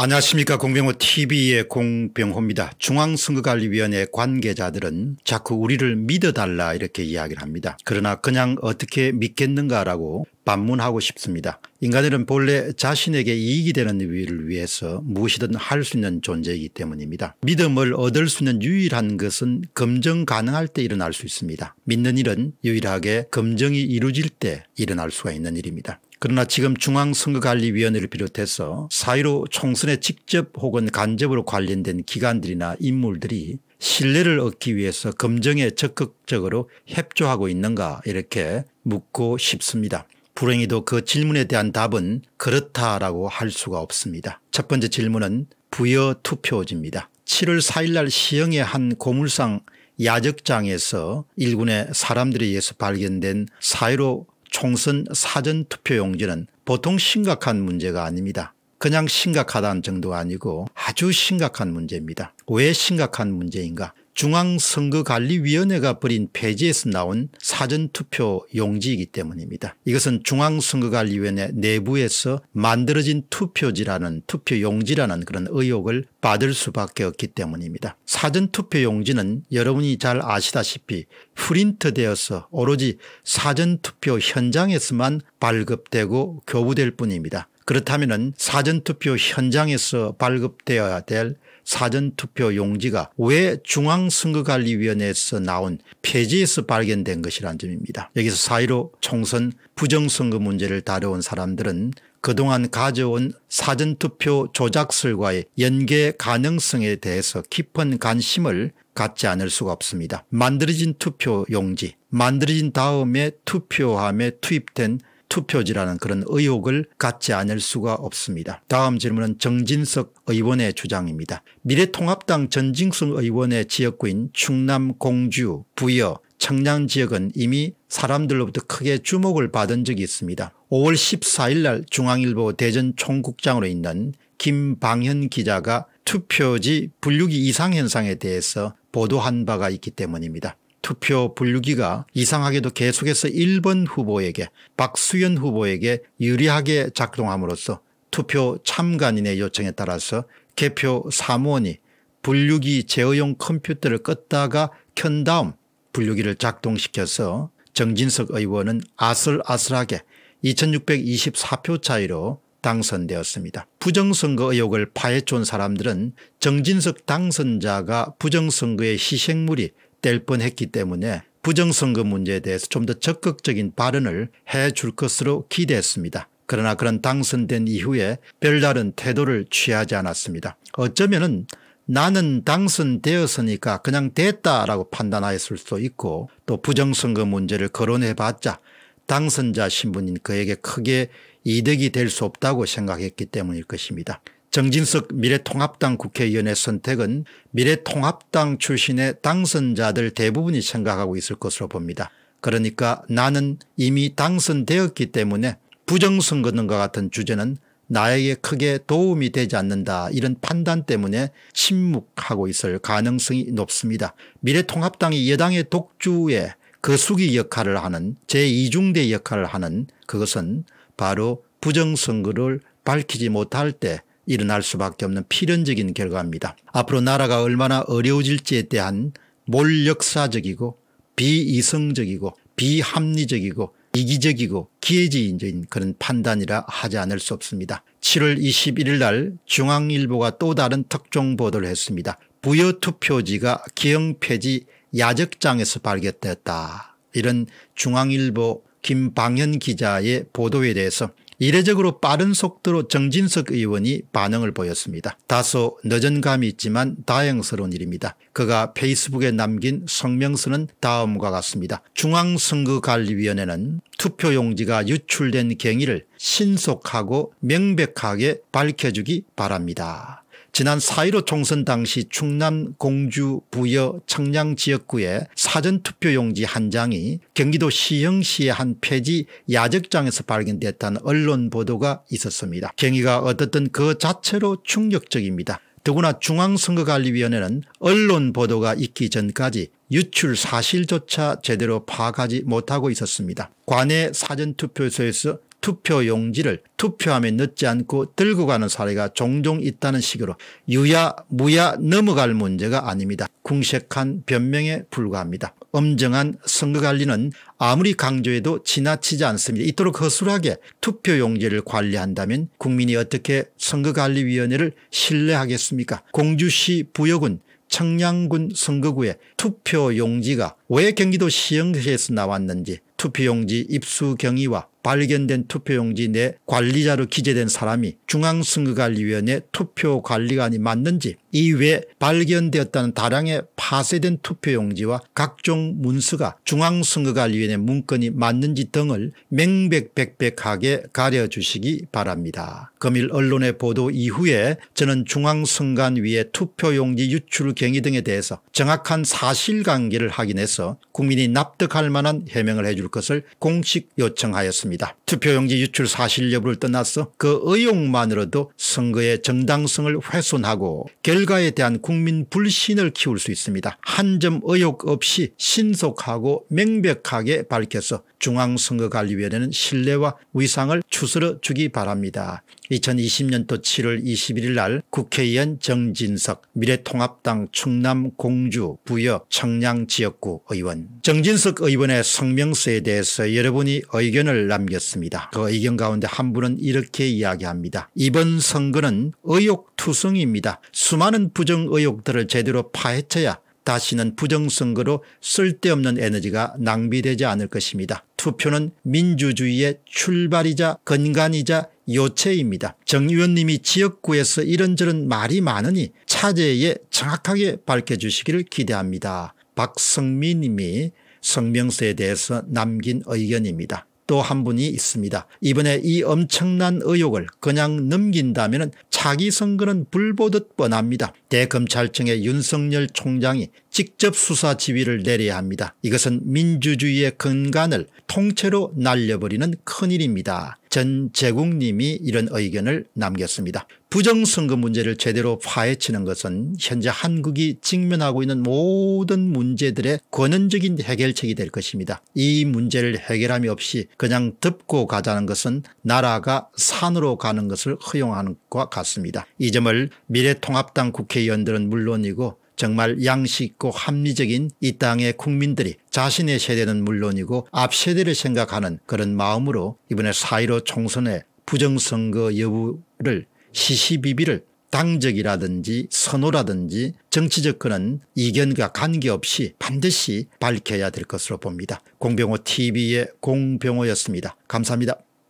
안녕하십니까 공병호 tv의 공병호입니다. 중앙선거관리위원회 관계자들은 자꾸 우리를 믿어달라 이렇게 이야기를 합니다. 그러나 그냥 어떻게 믿겠는가라고 반문하고 싶습니다. 인간들은 본래 자신에게 이익이 되는 일을 위해서 무엇이든 할 수 있는 존재이기 때문입니다. 믿음을 얻을 수 있는 유일한 것은 검증 가능할 때 일어날 수 있습니다. 믿는 일은 유일하게 검증이 이루어질 때 일어날 수가 있는 일입니다. 그러나 지금 중앙선거관리위원회를 비롯해서 사이로 총선에 직접 혹은 간접으로 관련된 기관들이나 인물들이 신뢰를 얻기 위해서 검증에 적극적으로 협조하고 있는가 이렇게 묻고 싶습니다. 불행히도 그 질문에 대한 답은 그렇다라고 할 수가 없습니다. 첫 번째 질문은 부여 투표지입니다. 7월 4일 날 시흥의 한 고물상 야적장에서 일군의 사람들에 의해서 발견된 사회로 총선 사전 투표용지는 보통 심각한 문제가 아닙니다. 그냥 심각하다는 정도가 아니고 아주 심각한 문제입니다. 왜 심각한 문제인가 중앙선거관리위원회가 벌인 폐지에서 나온 사전투표 용지이기 때문입니다. 이것은 중앙선거관리위원회 내부에서 만들어진 투표지라는 투표용지라는 그런 의혹을 받을 수밖에 없기 때문입니다. 사전투표용지는 여러분이 잘 아시다시피 프린트되어서 오로지 사전투표 현장에서만 발급되고 교부될 뿐입니다. 그렇다면 사전투표 현장에서 발급되어야 될 사전투표 용지가 왜 중앙선거관리위원회에서 나온 폐지에서 발견된 것이란 점입니다. 여기서 사이로 총선 부정선거 문제를 다뤄온 사람들은 그동안 가져온 사전투표 조작설과의 연계 가능성에 대해서 깊은 관심을 갖지 않을 수가 없습니다. 만들어진 투표 용지 만들어진 다음에 투표함에 투입된 투표지라는 그런 의혹을 갖지 않을 수가 없습니다. 다음 질문은 정진석 의원의 주장입니다. 미래통합당 전진승 의원의 지역구인 충남 공주 부여 청량 지역은 이미 사람들로부터 크게 주목을 받은 적이 있습니다. 5월 14일 날 중앙일보 대전 총국장으로 있는 김방현 기자가 투표지 분류기 이상 현상에 대해서 보도한 바가 있기 때문입니다. 투표 분류기가 이상하게도 계속해서 1번 후보에게 박수현 후보에게 유리하게 작동함으로써 투표 참관인의 요청에 따라서 개표 사무원이 분류기 제어용 컴퓨터를 껐다가 켠 다음 분류기를 작동시켜서 정진석 의원은 아슬아슬하게 2624표 차이로 당선되었습니다. 부정선거 의혹을 파헤쳐온 사람들은 정진석 당선자가 부정선거의 희생물이 될 뻔했기 때문에 부정선거 문제에 대해서 좀 더 적극적인 발언을 해줄 것으로 기대했습니다. 그러나 그런 당선된 이후에 별다른 태도를 취하지 않았습니다. 어쩌면 은 나는 당선되었으니까 그냥 됐다라고 판단하였을 수도 있고 또 부정선거 문제를 거론해봤자 당선자 신분인 그에게 크게 이득이 될 수 없다고 생각했기 때문일 것입니다. 정진석 미래통합당 국회의원의 선택은 미래통합당 출신의 당선자들 대부분이 생각하고 있을 것으로 봅니다. 그러니까 나는 이미 당선되었기 때문에 부정선거 등과 같은 주제는 나에게 크게 도움이 되지 않는다 이런 판단 때문에 침묵하고 있을 가능성이 높습니다. 미래통합당이 여당의 독주에 거수기 그 역할을 하는 제2중대 역할을 하는 그것은 바로 부정선거를 밝히지 못할 때 일어날 수밖에 없는 필연적인 결과입니다. 앞으로 나라가 얼마나 어려워질지에 대한 몰역사적이고 비이성적이고 비합리적이고 이기적이고 기회지인적인 그런 판단이라 하지 않을 수 없습니다. 7월 21일 날 중앙일보가 또 다른 특종 보도를 했습니다. 부여투표지가 기영폐지 야적장에서 발견됐다. 이런 중앙일보 김방현 기자의 보도에 대해서 이례적으로 빠른 속도로 정진석 의원이 반응을 보였습니다. 다소 늦은 감이 있지만 다행스러운 일입니다. 그가 페이스북에 남긴 성명서는 다음과 같습니다. 중앙선거관리위원회는 투표용지가 유출된 경위를 신속하고 명백하게 밝혀주기 바랍니다. 지난 4.15 총선 당시 충남 공주 부여 청량 지역구에 사전투표용지 한 장이 경기도 시흥시의 한 폐지 야적장에서 발견됐다는 언론 보도가 있었습니다. 경위가 어떻든 그 자체로 충격적입니다. 더구나 중앙선거관리위원회는 언론 보도가 있기 전까지 유출 사실조차 제대로 파악하지 못하고 있었습니다. 관내 사전투표소에서 투표 용지를 투표함에 넣지 않고 들고 가는 사례가 종종 있다는 식으로 유야 무야 넘어갈 문제가 아닙니다. 궁색한 변명에 불과합니다. 엄정한 선거관리는 아무리 강조해도 지나치지 않습니다. 이토록 허술하게 투표용지를 관리한다면 국민이 어떻게 선거관리위원회를 신뢰하겠습니까 공주시 부여군 청량군 선거구에 투표용지가 왜 경기도 시흥시에서 나왔는지 투표용지 입수 경위와 발견된 투표용지 내 관리자로 기재된 사람이 중앙선거관리위원회 투표관리관이 맞는지 이외 발견되었다는 다량의 파쇄된 투표용지와 각종 문서가 중앙선거관리위원회 문건이 맞는지 등을 맹백백백하게 가려주시기 바랍니다. 금일 언론의 보도 이후에 저는 중앙선관위의 투표용지 유출 경위 등에 대해서 정확한 사실관계를 확인해서 국민이 납득할 만한 해명을 해줄 것을 공식 요청하였습니다. 있니다 투표용지 유출 사실 여부를 떠나서 그 의혹만으로도 선거의 정당성을 훼손하고 결과에 대한 국민 불신을 키울 수 있습니다. 한 점 의혹 없이 신속하고 명백하게 밝혀서 중앙선거관리위원회는 신뢰와 위상을 추스러 주기 바랍니다. 2020년도 7월 21일 날 국회의원 정진석 미래통합당 충남 공주 부여 청량 지역구 의원 정진석 의원의 성명서에 대해서 여러분이 의견을 남겨주셨습니다. 남겼습니다. 그 의견 가운데 한 분은 이렇게 이야기합니다. 이번 선거는 의혹투성입니다. 수많은 부정 의혹들을 제대로 파헤쳐야 다시는 부정선거로 쓸데없는 에너지가 낭비되지 않을 것입니다. 투표는 민주주의의 출발이자 근간이자 요체입니다. 정 의원님이 지역구에서 이런저런 말이 많으니 차제에 정확하게 밝혀주시기를 기대합니다. 박성민 님이 성명서에 대해서 남긴 의견입니다. 또한 분이 있습니다. 이번에 이 엄청난 의혹을 그냥 넘긴다면 차기 선거는 불보듯 뻔합니다. 대검찰청의 윤석열 총장이 직접 수사 지휘를 내려야 합니다. 이것은 민주주의의 근간을 통째로 날려버리는 큰일입니다. 전 제국님이 이런 의견을 남겼습니다. 부정선거 문제를 제대로 파헤치는 것은 현재 한국이 직면하고 있는 모든 문제들의 권한적인 해결책이 될 것입니다. 이 문제를 해결함이 없이 그냥 덮고 가자는 것은 나라가 산으로 가는 것을 허용하는 것과 같습니다. 이 점을 미래통합당 국회의원들은 물론이고 정말 양식 고 합리적인 이 땅의 국민들이 자신의 세대는 물론이고 앞 세대를 생각하는 그런 마음으로 이번에 사1로 총선의 부정선거 여부를 시시비비를 당적이라든지 선호라든지 정치적 건은 이견과 관계없이 반드시 밝혀야 될 것으로 봅니다. 공병호 tv의 공병호였습니다. 감사합니다.